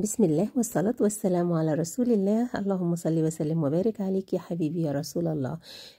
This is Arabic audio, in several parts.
بسم الله والصلاة والسلام على رسول الله اللهم صل وسلم وبارك عليك يا حبيبي يا رسول الله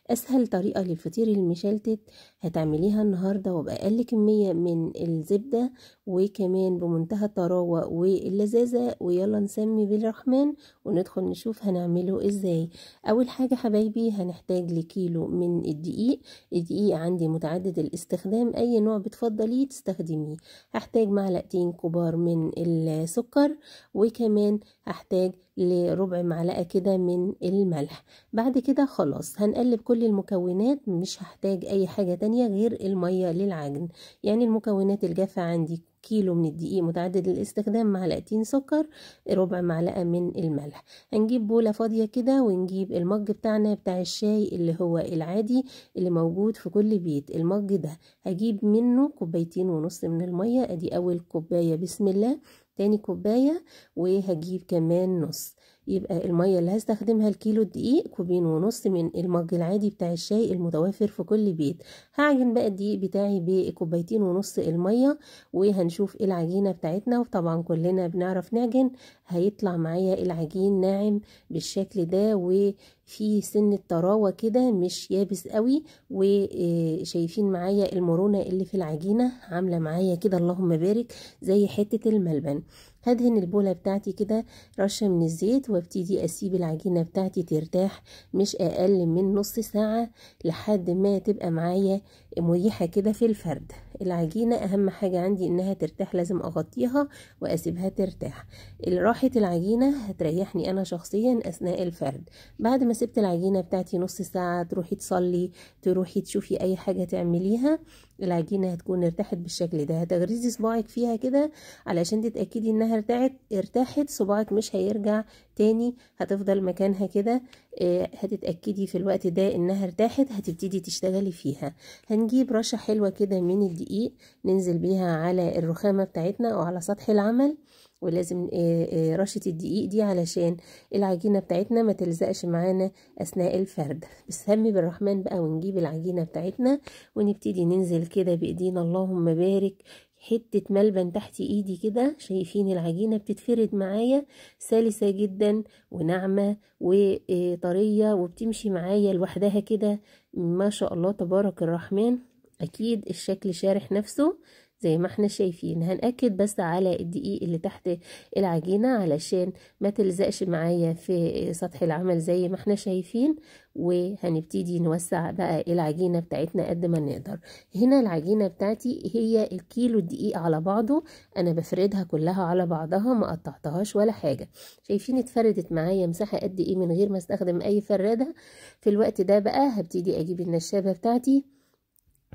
أسهل طريقة للفطير المشلتت هتعمليها النهاردة وبأقل كمية من الزبدة وكمان بمنتهى الطراوة واللذاذة ويلا نسمي بالرحمن وندخل نشوف هنعمله ازاي أول حاجة حبايبي هنحتاج لكيلو من الدقيق الدقيق عندي متعدد الاستخدام أي نوع بتفضليه تستخدميه هحتاج معلقتين كبار من السكر وكمان هحتاج لربع معلقة كده من الملح بعد كده خلاص هنقلب كل المكونات مش هحتاج اي حاجة تانية غير المية للعجن يعني المكونات الجافة عندي كيلو من الدقيق متعدد الاستخدام معلقتين سكر ربع معلقة من الملح هنجيب بولة فاضية كده ونجيب المج بتاعنا بتاع الشاي اللي هو العادي اللي موجود في كل بيت المج ده هجيب منه كوبايتين ونص من المية ادي اول كوباية بسم الله تاني كوباية وهجيب كمان نص يبقى المية اللي هستخدمها الكيلو الدقيق كوبين ونص من المج العادي بتاع الشاي المتوافر في كل بيت هعجن بقى الدقيق بتاعي بكوبايتين ونص المية وهنشوف ايه العجينة بتاعتنا وطبعا كلنا بنعرف نعجن هيطلع معايا العجين ناعم بالشكل ده وفي سن الطراوة كده مش يابس قوي وشايفين آه، معايا المرونه اللي في العجينه عامله معايا كده اللهم بارك زي حته الملبن هدهن البولة بتاعتي كده رشة من الزيت وابتدي اسيب العجينة بتاعتي ترتاح مش اقل من نص ساعة لحد ما تبقى معايا مريحة كده في الفرد العجينة أهم حاجة عندي إنها ترتاح لازم أغطيها وأسيبها ترتاح راحة العجينة هتريحني أنا شخصيا أثناء الفرد بعد ما سبت العجينة بتاعتي نص ساعة تروحي تصلي تروحي تشوفي أي حاجة تعمليها العجينة هتكون ارتاحت بالشكل ده هتغرزي صباعك فيها كده علشان تتأكدي انها ارتاحت ارتاحت صباعك مش هيرجع تاني هتفضل مكانها كده اه هتتأكدي في الوقت ده انها ارتاحت هتبتدي تشتغلي فيها هنجيب رشة حلوة كده من الدقيق ننزل بيها على الرخامة بتاعتنا او على سطح العمل ولازم آه، آه، رشة الدقيق دي علشان العجينة بتاعتنا ما تلزقش معانا أثناء الفرد بسهم بالرحمن بقى ونجيب العجينة بتاعتنا ونبتدي ننزل كده بإيدينا اللهم بارك حتة ملبن تحت ايدي كده شايفين العجينة بتتفرد معايا سلسة جدا وناعمة وطرية وبتمشي معايا لوحدها كده ما شاء الله تبارك الرحمن اكيد الشكل شارح نفسه زي ما احنا شايفين هنأكد بس على الدقيق اللي تحت العجينة علشان ما تلزقش معايا في سطح العمل زي ما احنا شايفين وهنبتدي نوسع بقى العجينة بتاعتنا قد ما نقدر هنا العجينة بتاعتي هي الكيلو الدقيق على بعضه انا بفردها كلها على بعضها ما قطعتهاش ولا حاجة شايفين اتفردت معايا مساحة قد ايه من غير ما استخدم اي فرادة في الوقت ده بقى هبتدي اجيب النشابة بتاعتي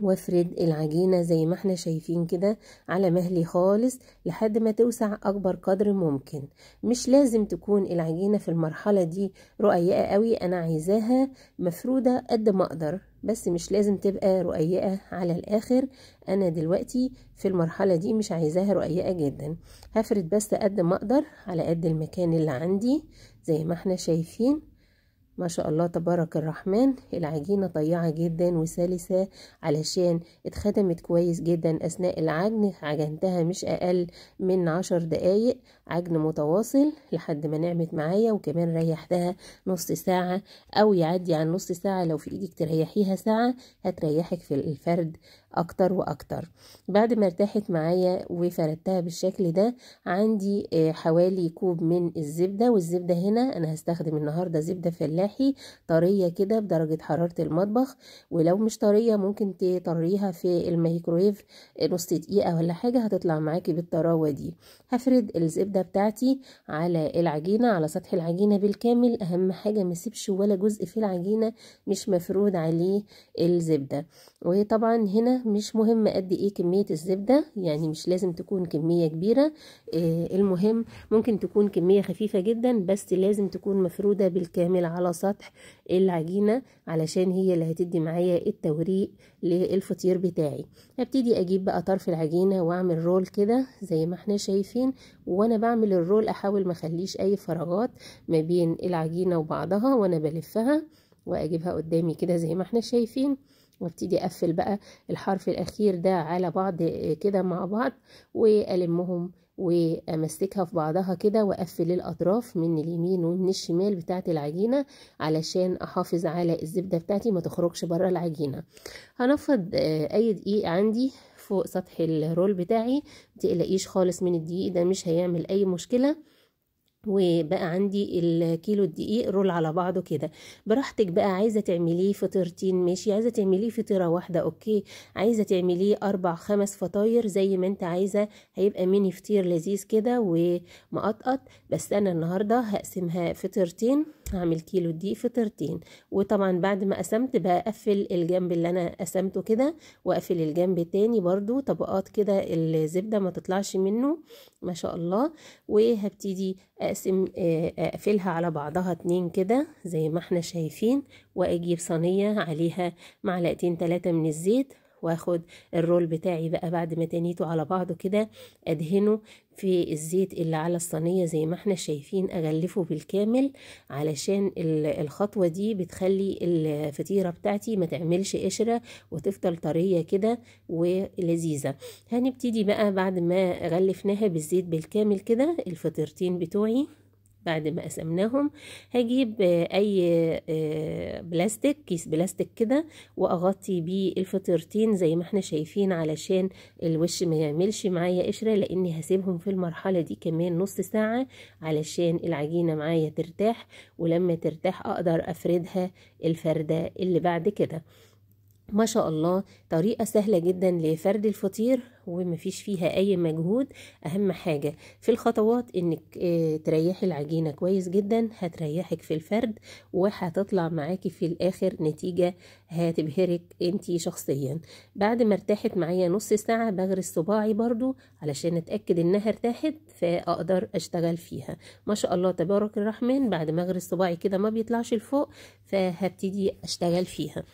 وافرد العجينة زي ما احنا شايفين كده على مهلي خالص لحد ما توسع اكبر قدر ممكن مش لازم تكون العجينة في المرحلة دي رقيقة قوي انا عايزاها مفرودة قد ما اقدر بس مش لازم تبقى رقيقة على الاخر انا دلوقتي في المرحلة دي مش عايزاها رقيقة جدا هفرد بس قد ما اقدر على قد المكان اللي عندي زي ما احنا شايفين ما شاء الله تبارك الرحمن العجينة طيعة جدا وسلسة علشان اتخدمت كويس جدا أثناء العجن عجنتها مش أقل من عشر دقايق عجن متواصل لحد ما نعمت معايا وكمان ريحتها نص ساعة أو يعدي عن نص ساعة لو في إيدك تريحيها ساعة هتريحك في الفرد اكتر واكتر بعد ما ارتاحت معايا وفردتها بالشكل ده عندي آه، حوالي كوب من الزبدة والزبدة هنا انا هستخدم النهاردة زبدة فلاحي طرية كده بدرجة حرارة المطبخ ولو مش طرية ممكن تطريها في الميكرويف نص دقيقة ولا حاجة هتطلع معاكي بالطراوة دي هفرد الزبدة بتاعتي على العجينة على سطح العجينة بالكامل اهم حاجة مسيبش ولا جزء في العجينة مش مفرود عليه الزبدة وطبعا هنا مش مهم قد ايه كمية الزبدة يعني مش لازم تكون كمية كبيرة آه، المهم ممكن تكون كمية خفيفة جدا بس لازم تكون مفرودة بالكامل على سطح العجينة علشان هي اللي هتدي معايا التوريق للفطير بتاعي هبتدي اجيب بقى طرف العجينة واعمل رول كده زي ما احنا شايفين وانا بعمل الرول احاول ما خليش اي فراغات ما بين العجينة وبعضها وانا بلفها واجيبها قدامي كده زي ما احنا شايفين وابتدي اقفل بقى الحرف الاخير ده على بعض آه، كده مع بعض والمهم وامسكها في بعضها كده واقفل الاطراف من اليمين ومن الشمال بتاعه العجينه علشان احافظ على الزبده بتاعتي ما تخرجش بره العجينه هنفض آه، اي دقيق عندي فوق سطح الرول بتاعي متقلقيش خالص من الدقيق ده مش هيعمل اي مشكله وبقى عندي الكيلو الدقيق رول على بعضه كده براحتك بقى عايزه تعمليه فطيرتين ماشي عايزه تعمليه فطيره واحده اوكي عايزه تعمليه اربع خمس فطاير زي ما انت عايزه هيبقى ميني فطير لذيذ كده ومقطقط بس انا النهارده هقسمها فطيرتين هعمل كيلو دي فطيرتين وطبعا بعد ما قسمت بقفل الجنب اللي انا قسمته كده واقفل الجنب التاني برضو طبقات كده الزبده ما تطلعش منه ما شاء الله وهبتدي هقسم آه، آه، اقفلها على بعضها اتنين كده زي ما احنا شايفين واجيب صينية عليها معلقتين تلاتة من الزيت واخد الرول بتاعي بقى بعد ما تنيته على بعضه كده ادهنه في الزيت اللي على الصينية زي ما احنا شايفين اغلفه بالكامل علشان الخطوة دي بتخلي الفطيرة بتاعتي ما تعملش قشرة وتفضل طرية كده ولذيذة هنبتدي بقى بعد ما غلفناها بالزيت بالكامل كده الفطيرتين بتوعي بعد ما قسمناهم هجيب اي آه، بلاستيك كيس بلاستيك كده واغطي بيه الفطيرتين زي ما احنا شايفين علشان الوش ما يعملش معايا قشره لاني هسيبهم في المرحله دي كمان نص ساعه علشان العجينه معايا ترتاح ولما ترتاح اقدر افردها الفرده اللي بعد كده ما شاء الله طريقة سهلة جدا لفرد الفطير ومفيش فيها اي مجهود اهم حاجة في الخطوات انك آه، تريحي العجينة كويس جدا هتريحك في الفرد وهتطلع معاكي في الاخر نتيجة هتبهرك انتي شخصيا بعد ما ارتاحت معايا نص ساعة بغرس صباعي برضو علشان اتأكد انها ارتاحت فاقدر اشتغل فيها ما شاء الله تبارك الرحمن بعد ما اغرس صباعي كده ما بيطلعش لفوق فهبتدي اشتغل فيها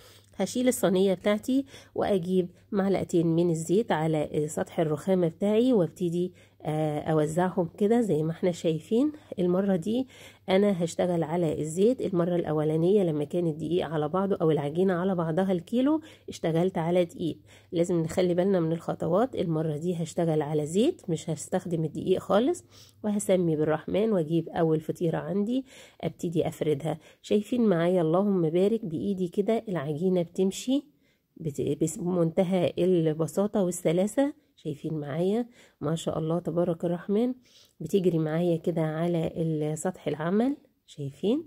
هشيل الصينية بتاعتي واجيب معلقتين من الزيت على سطح الرخامة بتاعي وابتدي آه، اوزعهم كده زي ما احنا شايفين المرة دي انا هشتغل على الزيت المره الاولانيه لما كان الدقيق على بعضه او العجينه على بعضها الكيلو اشتغلت على دقيق لازم نخلي بالنا من الخطوات المره دي هشتغل على زيت مش هستخدم الدقيق خالص وهسمي بالرحمن واجيب اول فطيره عندي ابتدي افردها شايفين معايا اللهم بارك بايدي كده العجينه بتمشي بمنتهى البساطه والسلاسه شايفين معايا ما شاء الله تبارك الرحمن بتجري معايا كده على سطح العمل شايفين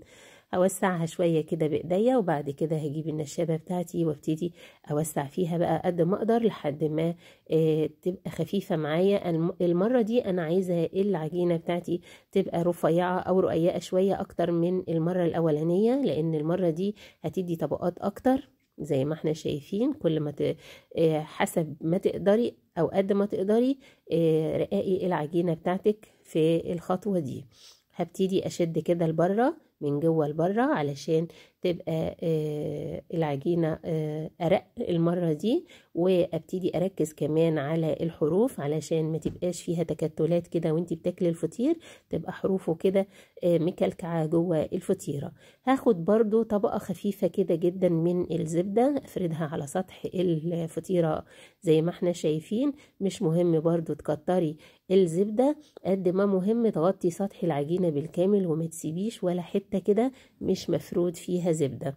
اوسعها شويه كده بايديا وبعد كده هجيب النشابه بتاعتي وابتدي اوسع فيها بقى قد ما اقدر لحد ما آه، تبقى خفيفه معايا المره دي انا عايزه العجينه بتاعتي تبقى رفيعه او رقيقه شويه اكتر من المره الاولانيه لان المره دي هتدي طبقات اكتر زي ما احنا شايفين كل ما ت... آه، حسب ما تقدري او قد ما تقدري آه، رقائي العجينه بتاعتك في الخطوه دي هبتدي اشد كده لبره من جوه لبره علشان تبقى العجينه ارق المره دي وابتدي اركز كمان على الحروف علشان ما تبقاش فيها تكتلات كده وانت بتاكلي الفطير تبقى حروفه كده مكلكعه جوه الفطيره هاخد برده طبقه خفيفه كده جدا من الزبده افردها على سطح الفطيره زي ما احنا شايفين مش مهم برده تكتري الزبده قد ما مهم تغطي سطح العجينه بالكامل وما تسيبيش ولا حته حتة كده مش مفرود فيها زبدة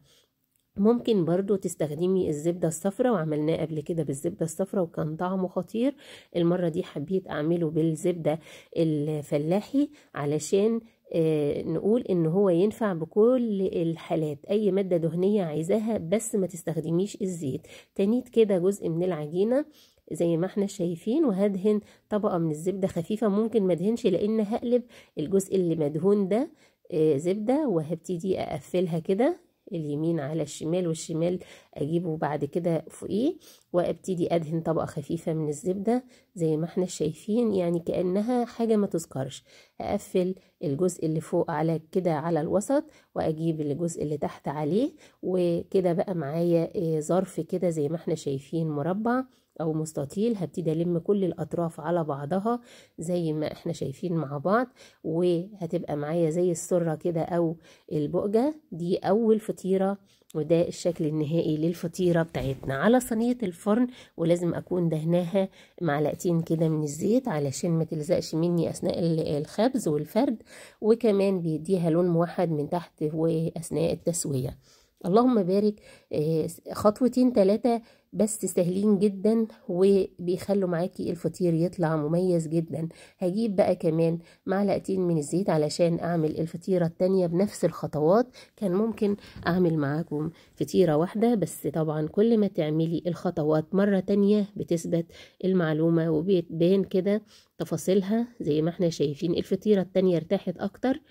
ممكن برضو تستخدمي الزبدة الصفرة وعملناه قبل كده بالزبدة الصفرة وكان طعمه خطير المرة دي حبيت اعمله بالزبدة الفلاحي علشان آه، نقول ان هو ينفع بكل الحالات اي مادة دهنية عايزاها بس ما تستخدميش الزيت تنيت كده جزء من العجينة زي ما احنا شايفين وهدهن طبقة من الزبدة خفيفة ممكن مدهنش لان هقلب الجزء اللي مدهون ده آه، زبدة وهبتدي أقفلها كده اليمين على الشمال والشمال اجيبه بعد كده فوقيه وابتدي ادهن طبقه خفيفه من الزبده زي ما احنا شايفين يعني كانها حاجه ما تذكرش اقفل الجزء اللي فوق على كده على الوسط واجيب الجزء اللي تحت عليه وكده بقى معايا آه، ظرف كده زي ما احنا شايفين مربع او مستطيل هبتدي الم كل الاطراف على بعضها زي ما احنا شايفين مع بعض وهتبقى معايا زي السره كده او البؤجه دي اول فطيره وده الشكل النهائي للفطيره بتاعتنا على صينيه الفرن ولازم اكون دهناها معلقتين كده من الزيت علشان ما تلزقش مني اثناء الخبز والفرد وكمان بيديها لون موحد من تحت واثناء التسويه اللهم بارك آه، خطوتين ثلاثة بس سهلين جدا وبيخلوا معاكي الفطير يطلع مميز جدا هجيب بقى كمان معلقتين من الزيت علشان اعمل الفطيرة التانية بنفس الخطوات كان ممكن اعمل معاكم فطيرة واحدة بس طبعا كل ما تعملي الخطوات مرة تانية بتثبت المعلومة وبيتبان كده تفاصيلها زي ما احنا شايفين الفطيرة التانية ارتاحت اكتر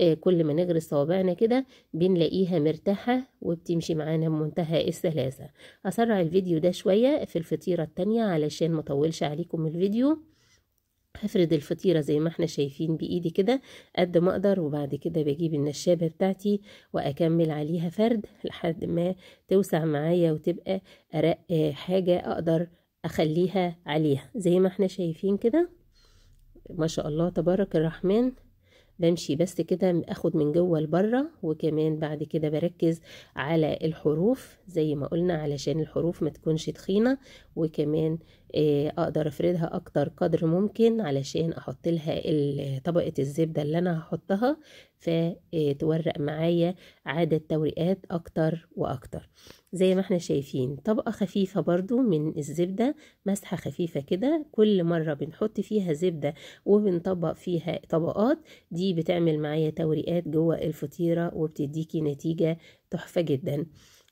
آه، كل ما نغرس صوابعنا كده بنلاقيها مرتاحة وبتمشي معانا بمنتهى السلاسة هسرع الفيديو ده شوية في الفطيرة التانية علشان مطولش عليكم الفيديو هفرد الفطيرة زي ما احنا شايفين بإيدي كده قد ما أقدر وبعد كده بجيب النشابة بتاعتي وأكمل عليها فرد لحد ما توسع معايا وتبقى أرق آه، حاجة أقدر أخليها عليها زي ما احنا شايفين كده ما شاء الله تبارك الرحمن بمشي بس كده اخد من جوه لبره وكمان بعد كده بركز على الحروف زي ما قلنا علشان الحروف ما تكونش تخينه وكمان آه، اقدر افردها اكتر قدر ممكن علشان احط لها طبقه الزبده اللي انا هحطها فتورق آه، معايا عدد توريقات اكتر واكتر زي ما احنا شايفين طبقه خفيفه برضو من الزبده مسحه خفيفه كده كل مره بنحط فيها زبده وبنطبق فيها طبقات دي بتعمل معايا توريقات جوه الفطيره وبتديكي نتيجه تحفه جدا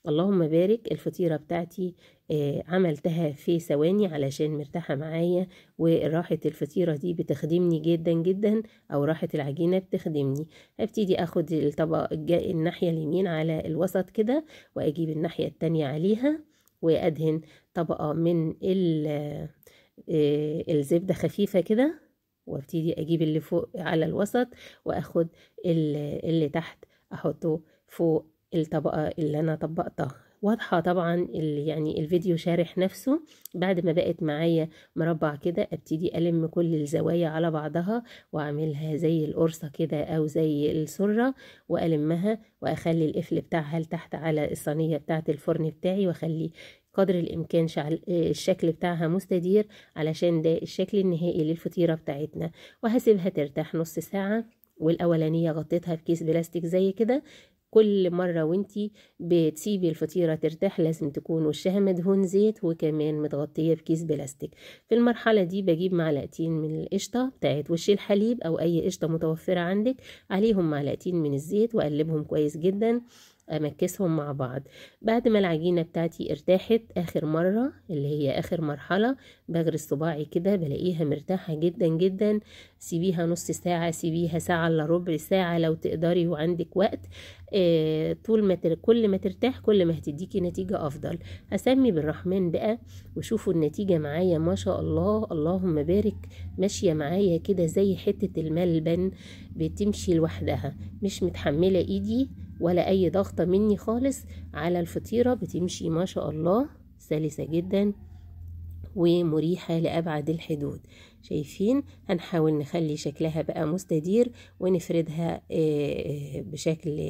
اللهم بارك الفطيره بتاعتي آه، عملتها في ثواني علشان مرتاحة معايا وراحة الفطيرة دي بتخدمني جدا جدا أو راحة العجينة بتخدمني هبتدي أخد الطبق الناحية اليمين على الوسط كده وأجيب الناحية التانية عليها وأدهن طبقة من آه، الزبدة خفيفة كده وابتدي أجيب اللي فوق على الوسط وأخد اللي تحت أحطه فوق الطبقة اللي أنا طبقتها واضحة طبعا يعني الفيديو شارح نفسه بعد ما بقت معايا مربع كده ابتدي ألم كل الزوايا على بعضها وأعملها زي القرصة كده أو زي السرة وألمها وأخلي القفل بتاعها لتحت على الصينية بتاعة الفرن بتاعي وأخلي قدر الامكان شعل الشكل بتاعها مستدير علشان ده الشكل النهائي للفطيره بتاعتنا وهسيبها ترتاح نص ساعه والاولانيه غطيتها بكيس بلاستيك زي كده كل مرة وانتي بتسيبي الفطيرة ترتاح لازم تكون وشها مدهون زيت وكمان متغطية بكيس بلاستيك في المرحلة دي بجيب معلقتين من القشطة بتاعت وش الحليب أو أي قشطة متوفرة عندك عليهم معلقتين من الزيت وأقلبهم كويس جدا أمكسهم مع بعض بعد ما العجينة بتاعتي ارتاحت آخر مرة اللي هي آخر مرحلة بغرس صباعي كده بلاقيها مرتاحة جدا جدا سيبيها نص ساعة سيبيها ساعة إلا ربع ساعة لو تقدري وعندك وقت آه طول ما تر... كل ما ترتاح كل ما هتديكي نتيجة أفضل هسمي بالرحمن بقى وشوفوا النتيجة معايا ما شاء الله اللهم بارك ماشية معايا كده زي حتة الملبن بتمشي لوحدها مش متحملة إيدي ولا اي ضغطه مني خالص على الفطيره بتمشي ما شاء الله سلسه جدا ومريحة لأبعد الحدود شايفين هنحاول نخلي شكلها بقى مستدير ونفردها آه، آه، بشكل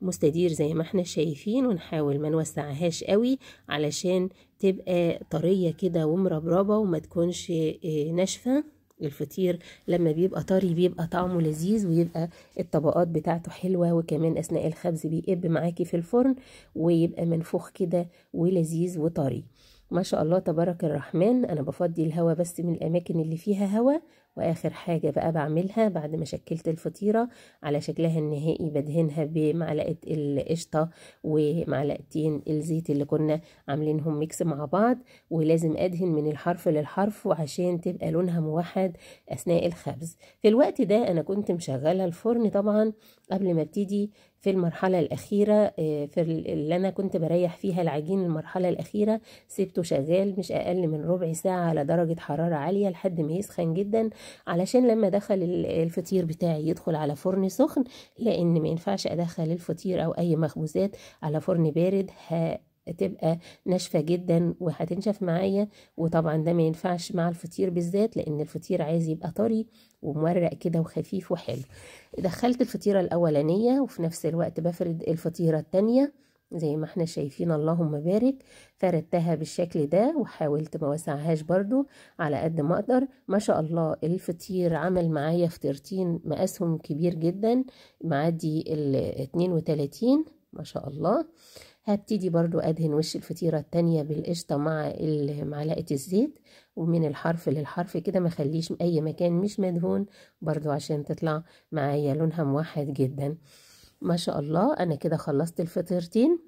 مستدير زي ما احنا شايفين ونحاول ما نوسعهاش قوي علشان تبقى طرية كده ومربربة وما تكونش آه، ناشفة الفطير لما بيبقى طري بيبقى طعمه لذيذ ويبقى الطبقات بتاعته حلوه وكمان اثناء الخبز بيقب معاكي في الفرن ويبقى منفوخ كده ولذيذ وطري ما شاء الله تبارك الرحمن انا بفضي الهوا بس من الاماكن اللي فيها هوا واخر حاجه بقى بعملها بعد ما شكلت الفطيره على شكلها النهائي بدهنها بمعلقه القشطه ومعلقتين الزيت اللي كنا عاملينهم ميكس مع بعض ولازم ادهن من الحرف للحرف وعشان تبقى لونها موحد اثناء الخبز في الوقت ده انا كنت مشغله الفرن طبعا قبل ما ابتدي في المرحلة الأخيرة آه، في اللي أنا كنت بريح فيها العجين المرحلة الأخيرة سبته شغال مش أقل من ربع ساعة على درجة حرارة عالية لحد ما يسخن جدا علشان لما دخل الفطير بتاعي يدخل على فرن سخن لان ما ينفعش ادخل الفطير او اي مخبوزات على فرن بارد تبقى ناشفه جدا وهتنشف معايا وطبعا ده ما ينفعش مع الفطير بالذات لان الفطير عايز يبقى طري ومورق كده وخفيف وحلو دخلت الفطيره الاولانيه وفي نفس الوقت بفرد الفطيره الثانيه زي ما احنا شايفين اللهم بارك فردتها بالشكل ده وحاولت ما وسعهاش برضو على قد ما اقدر ما شاء الله الفطير عمل معايا فطيرتين مقاسهم كبير جدا معدي ال 32 ما شاء الله هبتدي برضو أدهن وش الفطيرة التانية بالقشطة مع معلقة الزيت ومن الحرف للحرف كده ما خليش أي مكان مش مدهون برضو عشان تطلع معايا لونها موحد جدا ما شاء الله أنا كده خلصت الفطيرتين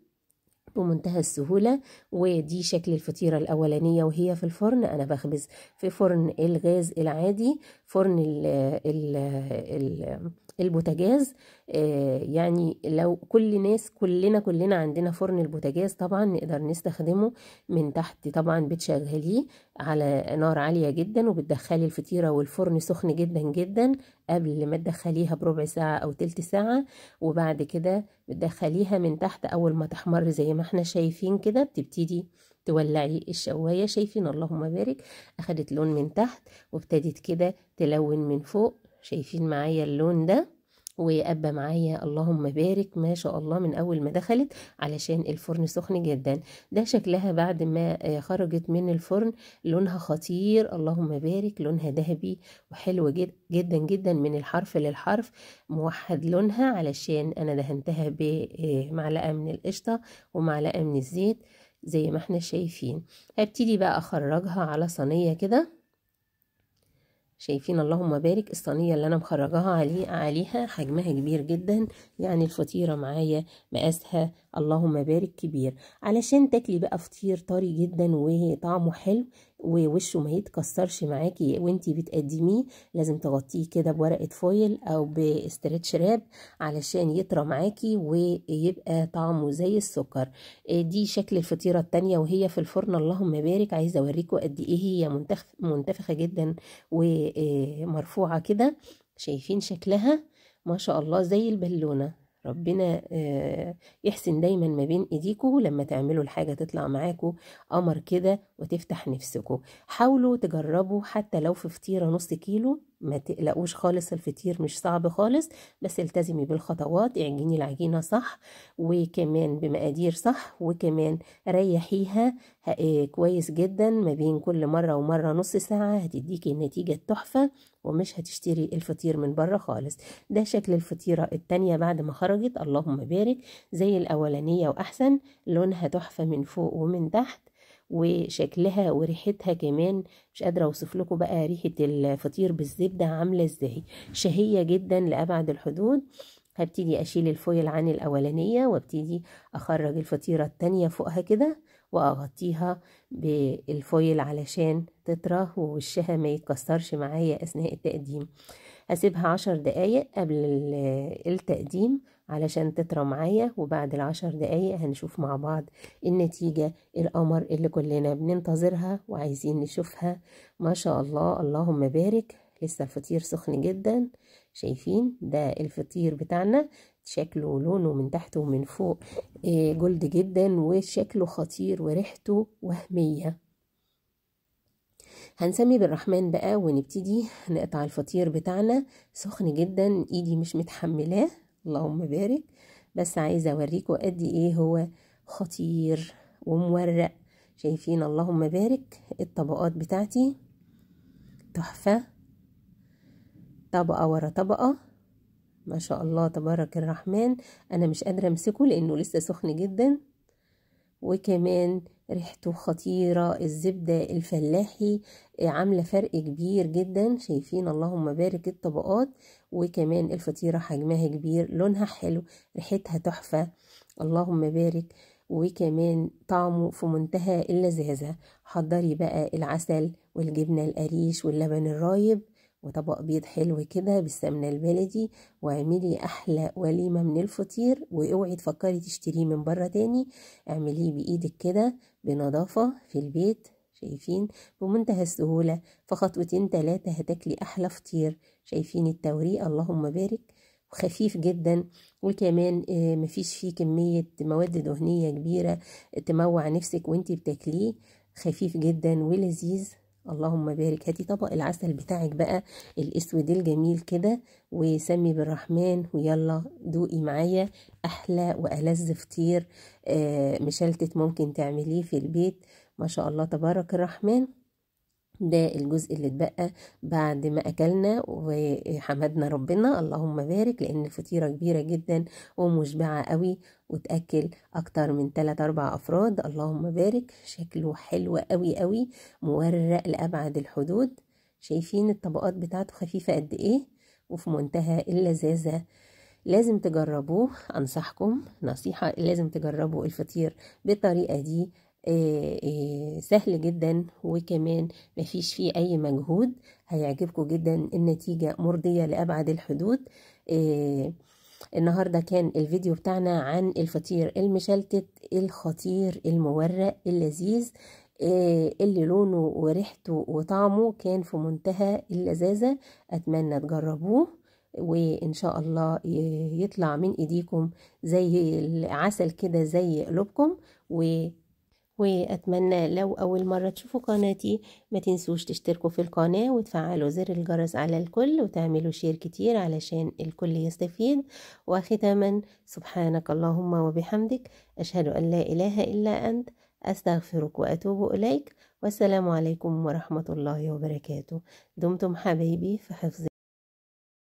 بمنتهى السهولة ودي شكل الفطيرة الأولانية وهي في الفرن أنا بخبز في فرن الغاز العادي فرن ال ال البوتاجاز آه، يعني لو كل ناس كلنا كلنا عندنا فرن البوتاجاز طبعا نقدر نستخدمه من تحت طبعا بتشغليه على نار عالية جدا وبتدخلي الفطيرة والفرن سخن جدا جدا قبل ما تدخليها بربع ساعة أو تلت ساعة وبعد كده بتدخليها من تحت أول ما تحمر زي ما احنا شايفين كده بتبتدي تولعي الشواية شايفين اللهم بارك أخدت لون من تحت وابتدت كده تلون من فوق شايفين معايا اللون ده وابا معايا اللهم بارك ما شاء الله من اول ما دخلت علشان الفرن سخن جدا ده شكلها بعد ما آه، خرجت من الفرن لونها خطير اللهم بارك لونها ذهبي وحلو جدا جدا من الحرف للحرف موحد لونها علشان انا دهنتها بمعلقه آه، من القشطه ومعلقه من الزيت زي ما احنا شايفين هبتدي بقى اخرجها على صينيه كده شايفين اللهم بارك الصينية اللي أنا مخرجاها عليها حجمها كبير جدا يعني الفطيرة معايا مقاسها اللهم بارك كبير علشان تاكلي بقى فطير طري جدا وطعمه حلو ووشه ما يتكسرش معاكي وانتي بتقدميه لازم تغطيه كده بورقه فويل او باسترتش راب علشان يطرى معاكي ويبقى طعمه زي السكر آه، دي شكل الفطيره التانية وهي في الفرن اللهم بارك عايزه اوريكم قد ايه هي منتفخه جدا ومرفوعه آه، كده شايفين شكلها ما شاء الله زي البالونه ربنا آه، يحسن دايما ما بين ايديكوا لما تعملوا الحاجة تطلع معاكوا قمر كده وتفتح نفسكوا حاولوا تجربوا حتى لو في فطيرة نص كيلو ما تقلقوش خالص الفطير مش صعب خالص بس التزمي بالخطوات اعجني العجينة صح وكمان بمقادير صح وكمان ريحيها آه، كويس جدا ما بين كل مرة ومرة نص ساعة هتديكي النتيجة التحفة ومش هتشتري الفطير من بره خالص ده شكل الفطيرة التانية بعد ما خرجت اللهم بارك زي الأولانية وأحسن لونها تحفة من فوق ومن تحت وشكلها وريحتها كمان مش قادره اوصف لكم بقى ريحه الفطير بالزبده عامله ازاي شهيه جدا لابعد الحدود هبتدي اشيل الفويل عن الاولانيه وابتدي اخرج الفطيره التانية فوقها كده واغطيها بالفويل علشان تطرى ووشها ما يتكسرش معايا اثناء التقديم هسيبها عشر دقايق قبل التقديم علشان تطرى معايا وبعد العشر دقايق هنشوف مع بعض النتيجة القمر اللي كلنا بننتظرها وعايزين نشوفها ما شاء الله اللهم بارك لسه الفطير سخن جدا شايفين ده الفطير بتاعنا شكله ولونه من تحت ومن فوق آه، جلد جدا وشكله خطير وريحته وهمية هنسمي بالرحمن بقى ونبتدي نقطع الفطير بتاعنا سخن جدا ايدي مش متحملاه اللهم بارك بس عايزه اوريكم قد ايه هو خطير ومورق شايفين اللهم بارك الطبقات بتاعتي تحفه طبقه ورا طبقه ما شاء الله تبارك الرحمن انا مش قادره امسكه لانه لسه سخن جدا وكمان ريحته خطيرة الزبدة الفلاحي عاملة فرق كبير جدا شايفين اللهم بارك الطبقات وكمان الفطيرة حجمها كبير لونها حلو ريحتها تحفة اللهم بارك وكمان طعمه في منتهى اللذاذة حضري بقى العسل والجبنة القريش واللبن الرايب وطبق بيض حلو كده بالسمنة البلدي واعملي أحلى وليمة من الفطير واوعي تفكري تشتريه من بره تاني اعمليه بإيدك كده بنظافة في البيت شايفين بمنتهى السهولة فخطوتين خطوتين تلاتة هتاكلي أحلى فطير شايفين التوريق اللهم بارك خفيف جدا وكمان آه، مفيش فيه كمية مواد دهنية كبيرة تموع نفسك وانتي بتاكليه خفيف جدا ولذيذ اللهم بارك هاتي طبق العسل بتاعك بقى الاسود الجميل كده وسمي بالرحمن ويلا دوقي معايا احلى والذ فطير آه، مشلتت ممكن تعمليه في البيت ما شاء الله تبارك الرحمن ده الجزء اللي اتبقى بعد ما اكلنا وحمدنا ربنا اللهم بارك لان الفطيره كبيره جدا ومشبعه قوي وتاكل اكتر من 3 4 افراد اللهم بارك شكله حلو قوي قوي مورق لابعد الحدود شايفين الطبقات بتاعته خفيفه قد ايه وفي منتهى اللذاذه لازم تجربوه انصحكم نصيحه لازم تجربوا الفطير بالطريقه دي آه، آه، سهل جدا وكمان مفيش فيه أي مجهود هيعجبكم جدا النتيجة مرضية لأبعد الحدود آه، النهاردة كان الفيديو بتاعنا عن الفطير المشلتت الخطير المورق اللذيذ اللي لونه وريحته وطعمه كان في منتهى اللذاذة أتمنى تجربوه وإن شاء الله يطلع من إيديكم زي العسل كده زي قلوبكم و واتمنى لو اول مره تشوفوا قناتي ما تنسوش تشتركوا في القناه وتفعلوا زر الجرس على الكل وتعملوا شير كتير علشان الكل يستفيد وختاما سبحانك اللهم وبحمدك اشهد ان لا اله الا انت استغفرك واتوب اليك والسلام عليكم ورحمه الله وبركاته دمتم حبايبي في حفظ